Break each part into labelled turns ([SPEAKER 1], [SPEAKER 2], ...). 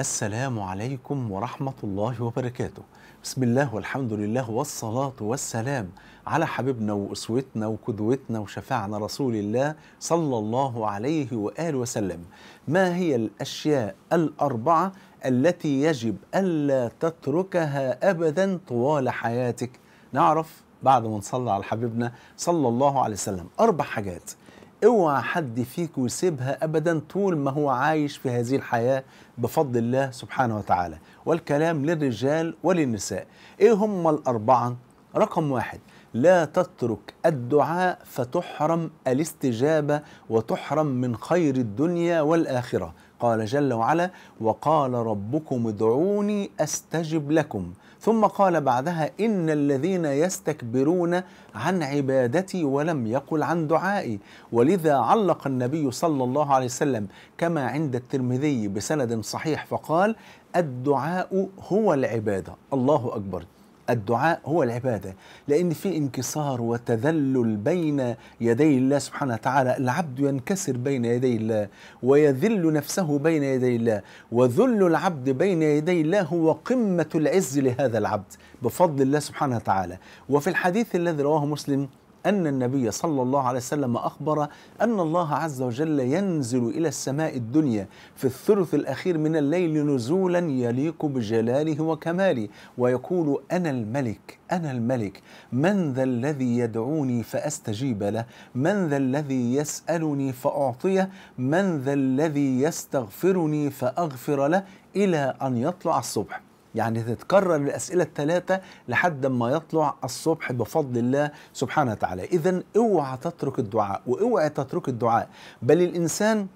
[SPEAKER 1] السلام عليكم ورحمة الله وبركاته بسم الله والحمد لله والصلاة والسلام على حبيبنا وأسوتنا وقدوتنا وشفاعنا رسول الله صلى الله عليه وآله وسلم ما هي الأشياء الأربعة التي يجب ألا تتركها أبدا طوال حياتك نعرف بعد ما نصلي على حبيبنا صلى الله عليه وسلم أربع حاجات اوعى حد فيكم يسيبها ابدا طول ما هو عايش في هذه الحياه بفضل الله سبحانه وتعالى والكلام للرجال وللنساء ايه هم الاربعه رقم واحد لا تترك الدعاء فتحرم الاستجابه وتحرم من خير الدنيا والاخره قال جل وعلا وقال ربكم ادعوني استجب لكم ثم قال بعدها ان الذين يستكبرون عن عبادتي ولم يقل عن دعائي ولذا علق النبي صلى الله عليه وسلم كما عند الترمذي بسند صحيح فقال الدعاء هو العباده الله اكبر الدعاء هو العبادة لأن في انكسار وتذلل بين يدي الله سبحانه وتعالى العبد ينكسر بين يدي الله ويذل نفسه بين يدي الله وذل العبد بين يدي الله هو قمة العز لهذا العبد بفضل الله سبحانه وتعالى وفي الحديث الذي رواه مسلم أن النبي صلى الله عليه وسلم أخبر أن الله عز وجل ينزل إلى السماء الدنيا في الثلث الأخير من الليل نزولا يليق بجلاله وكماله ويقول أنا الملك أنا الملك من ذا الذي يدعوني فأستجيب له من ذا الذي يسألني فأعطيه من ذا الذي يستغفرني فأغفر له إلى أن يطلع الصبح يعني تتكرر الأسئلة الثلاثة لحد ما يطلع الصبح بفضل الله سبحانه وتعالى إذا اوعى تترك الدعاء واوعى تترك الدعاء بل الإنسان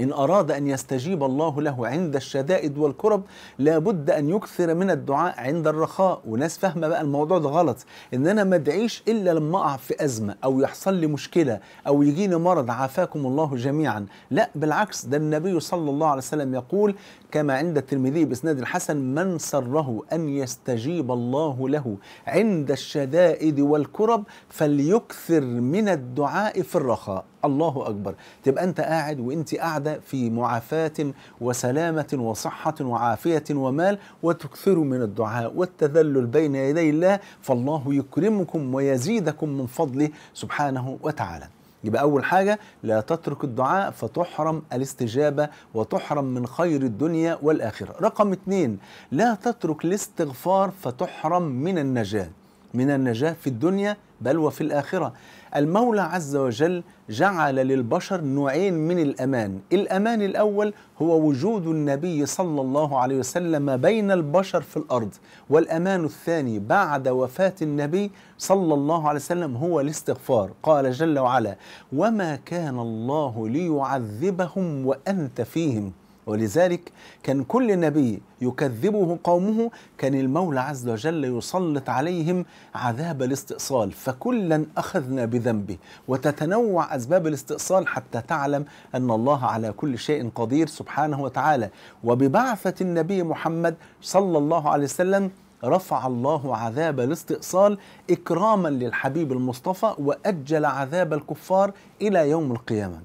[SPEAKER 1] إن أراد أن يستجيب الله له عند الشدائد والكرب لابد أن يكثر من الدعاء عند الرخاء وناس فاهمة بقى الموضوع ده غلط إن أنا ما ادعيش إلا لما أقع في أزمة أو يحصل لي مشكلة أو يجيني مرض عافاكم الله جميعا لا بالعكس ده النبي صلى الله عليه وسلم يقول كما عند الترمذي بإسناد الحسن من سره أن يستجيب الله له عند الشدائد والكرب فليكثر من الدعاء في الرخاء الله أكبر تبقى أنت قاعد وأنت قاعدة في معافاة وسلامة وصحة وعافية ومال وتكثر من الدعاء والتذلل بين يدي الله فالله يكرمكم ويزيدكم من فضله سبحانه وتعالى يبقى أول حاجة لا تترك الدعاء فتحرم الاستجابة وتحرم من خير الدنيا والآخرة رقم اتنين لا تترك الاستغفار فتحرم من النجاة من النجاة في الدنيا بل وفي الآخرة المولى عز وجل جعل للبشر نوعين من الأمان الأمان الأول هو وجود النبي صلى الله عليه وسلم بين البشر في الأرض والأمان الثاني بعد وفاة النبي صلى الله عليه وسلم هو الاستغفار قال جل وعلا وما كان الله ليعذبهم وأنت فيهم ولذلك كان كل نبي يكذبه قومه كان المولى عز وجل يسلط عليهم عذاب الاستئصال فكلا اخذنا بذنبه وتتنوع اسباب الاستئصال حتى تعلم ان الله على كل شيء قدير سبحانه وتعالى وببعثه النبي محمد صلى الله عليه وسلم رفع الله عذاب الاستئصال اكراما للحبيب المصطفى واجل عذاب الكفار الى يوم القيامه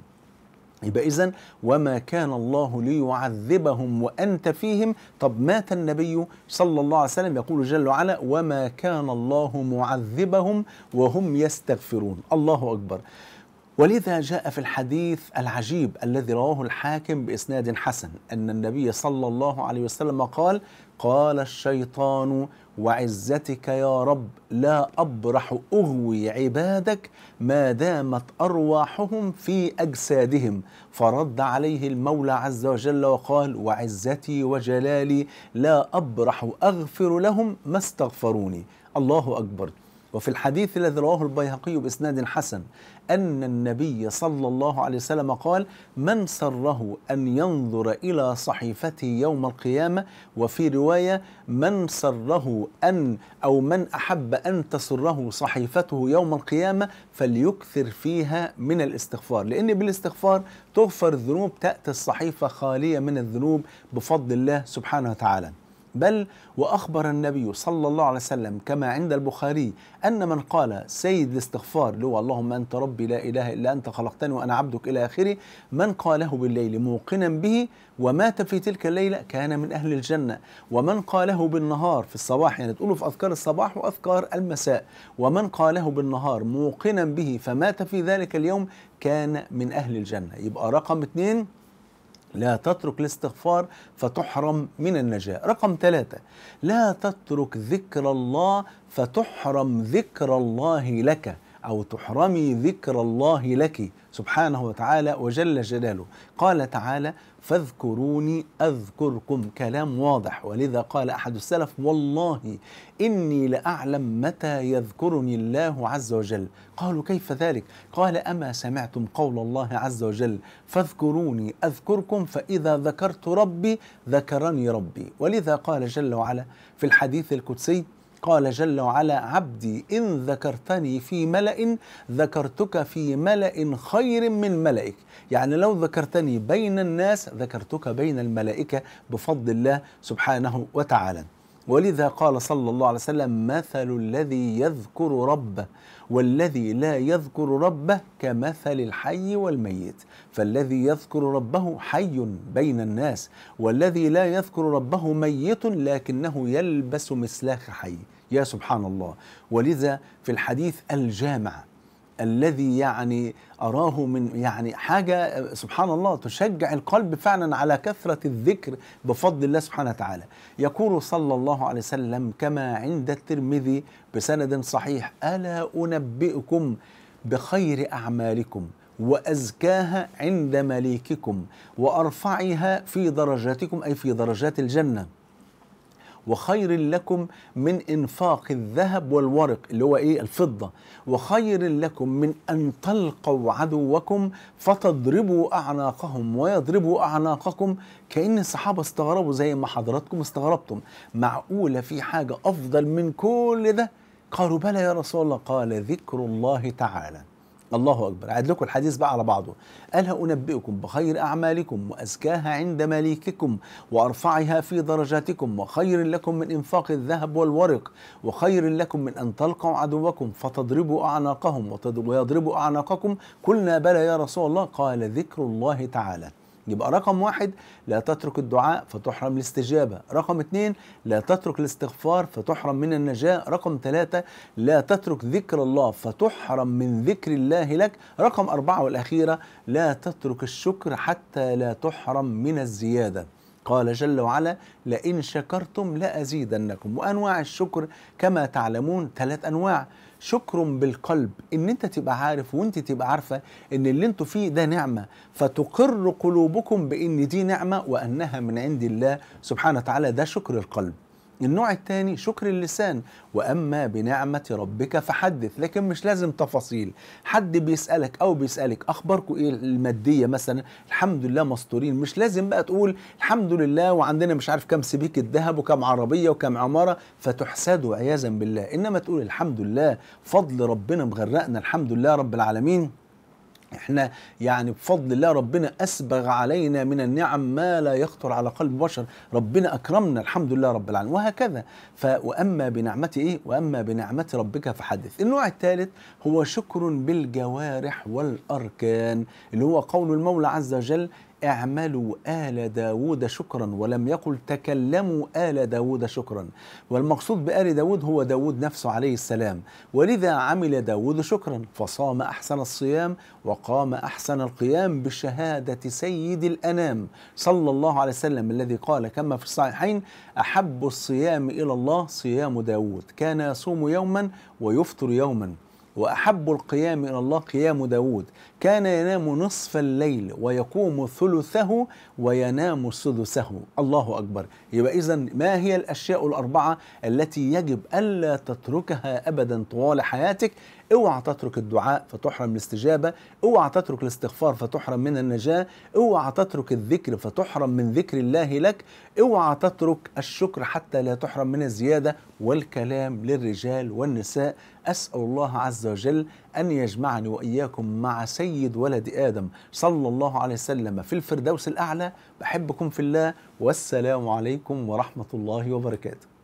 [SPEAKER 1] يبقى إذن وما كان الله ليعذبهم وأنت فيهم طب مات النبي صلى الله عليه وسلم يقول جل وعلا وما كان الله معذبهم وهم يستغفرون الله أكبر ولذا جاء في الحديث العجيب الذي رواه الحاكم بإسناد حسن أن النبي صلى الله عليه وسلم قال قال الشيطان وعزتك يا رب لا أبرح أغوي عبادك ما دامت أرواحهم في أجسادهم فرد عليه المولى عز وجل وقال وعزتي وجلالي لا أبرح أغفر لهم ما استغفروني الله أكبر وفي الحديث الذي رواه البيهقي بإسناد حسن أن النبي صلى الله عليه وسلم قال من سره أن ينظر إلى صحيفته يوم القيامة وفي رواية من سره أن أو من أحب أن تسره صحيفته يوم القيامة فليكثر فيها من الاستغفار لأن بالاستغفار تغفر الذنوب تأتي الصحيفة خالية من الذنوب بفضل الله سبحانه وتعالى بل وأخبر النبي صلى الله عليه وسلم كما عند البخاري أن من قال سيد الاستغفار اللي هو اللهم أنت ربي لا إله إلا أنت خلقتني وأنا عبدك إلى آخره من قاله بالليل موقنا به ومات في تلك الليلة كان من أهل الجنة ومن قاله بالنهار في الصباح يعني تقوله في أذكار الصباح وأذكار المساء ومن قاله بالنهار موقنا به فمات في ذلك اليوم كان من أهل الجنة يبقى رقم اثنين لا تترك الاستغفار فتحرم من النجاة رقم ثلاثة لا تترك ذكر الله فتحرم ذكر الله لك أو تحرمي ذكر الله لك سبحانه وتعالى وجل جلاله قال تعالى فاذكروني أذكركم كلام واضح ولذا قال أحد السلف والله إني لأعلم متى يذكرني الله عز وجل قالوا كيف ذلك قال أما سمعتم قول الله عز وجل فاذكروني أذكركم فإذا ذكرت ربي ذكرني ربي ولذا قال جل وعلا في الحديث القدسي قال جل وعلا عبدي إن ذكرتني في ملأ ذكرتك في ملأ خير من ملأك يعني لو ذكرتني بين الناس ذكرتك بين الملائكة بفضل الله سبحانه وتعالى ولذا قال صلى الله عليه وسلم مثل الذي يذكر ربه والذي لا يذكر ربه كمثل الحي والميت فالذي يذكر ربه حي بين الناس والذي لا يذكر ربه ميت لكنه يلبس مسلاخ حي يا سبحان الله ولذا في الحديث الجامع الذي يعني أراه من يعني حاجة سبحان الله تشجع القلب فعلا على كثرة الذكر بفضل الله سبحانه وتعالى يقول صلى الله عليه وسلم كما عند الترمذي بسند صحيح ألا أنبئكم بخير أعمالكم وأزكاها عند مليككم وأرفعها في درجاتكم أي في درجات الجنة وخير لكم من انفاق الذهب والورق اللي هو ايه الفضه وخير لكم من ان تلقوا عدوكم فتضربوا اعناقهم ويضربوا اعناقكم كان الصحابه استغربوا زي ما حضراتكم استغربتم معقوله في حاجه افضل من كل ده قالوا بلى يا رسول الله قال ذكر الله تعالى الله أكبر عاد لكم الحديث بقى على بعضه قال أنبئكم بخير أعمالكم وأزكاها عند مليككم وأرفعها في درجاتكم وخير لكم من إنفاق الذهب والورق وخير لكم من أن تلقوا عدوكم فتضربوا أعناقهم ويضربوا أعناقكم قلنا بلى يا رسول الله قال ذكر الله تعالى يبقى رقم واحد لا تترك الدعاء فتحرم الاستجابة رقم اتنين لا تترك الاستغفار فتحرم من النجاة رقم ثلاثة لا تترك ذكر الله فتحرم من ذكر الله لك رقم أربعة والأخيرة لا تترك الشكر حتى لا تحرم من الزيادة قال جل وعلا لئن شكرتم لأزيدنكم وأنواع الشكر كما تعلمون ثلاث أنواع شكر بالقلب ان انت تبقى عارف وانت تبقى عارفه ان اللي انتوا فيه ده نعمه فتقر قلوبكم بان دي نعمه وانها من عند الله سبحانه وتعالى ده شكر القلب النوع الثاني شكر اللسان واما بنعمه ربك فحدث لكن مش لازم تفاصيل حد بيسالك او بيسالك اخباركم ايه الماديه مثلا الحمد لله مستورين مش لازم بقى تقول الحمد لله وعندنا مش عارف كم سبيكه ذهب وكم عربيه وكم عماره فتحسدوا عياذا بالله انما تقول الحمد لله فضل ربنا مغرقنا الحمد لله رب العالمين احنا يعني بفضل الله ربنا اسبغ علينا من النعم ما لا يخطر على قلب بشر ربنا اكرمنا الحمد لله رب العالمين وهكذا ف واما بنعمه ايه واما بنعمه ربك فحدث النوع الثالث هو شكر بالجوارح والاركان اللي هو قول المولى عز وجل اعملوا آل داود شكرا ولم يقل تكلموا آل داود شكرا والمقصود بآل داود هو داود نفسه عليه السلام ولذا عمل داود شكرا فصام أحسن الصيام وقام أحسن القيام بشهادة سيد الأنام صلى الله عليه وسلم الذي قال كما في الصحيحين أحب الصيام إلى الله صيام داود كان يصوم يوما ويفطر يوما وأحب القيام إلى الله قيام داود كان ينام نصف الليل ويقوم ثلثه وينام سدسه الله أكبر يبقى إذا ما هي الأشياء الأربعة التي يجب ألا تتركها أبدا طوال حياتك اوعى تترك الدعاء فتحرم الاستجابه اوعى تترك الاستغفار فتحرم من النجاه اوعى تترك الذكر فتحرم من ذكر الله لك اوعى تترك الشكر حتى لا تحرم من الزياده والكلام للرجال والنساء اسال الله عز وجل ان يجمعني واياكم مع سيد ولد ادم صلى الله عليه وسلم في الفردوس الاعلى بحبكم في الله والسلام عليكم ورحمه الله وبركاته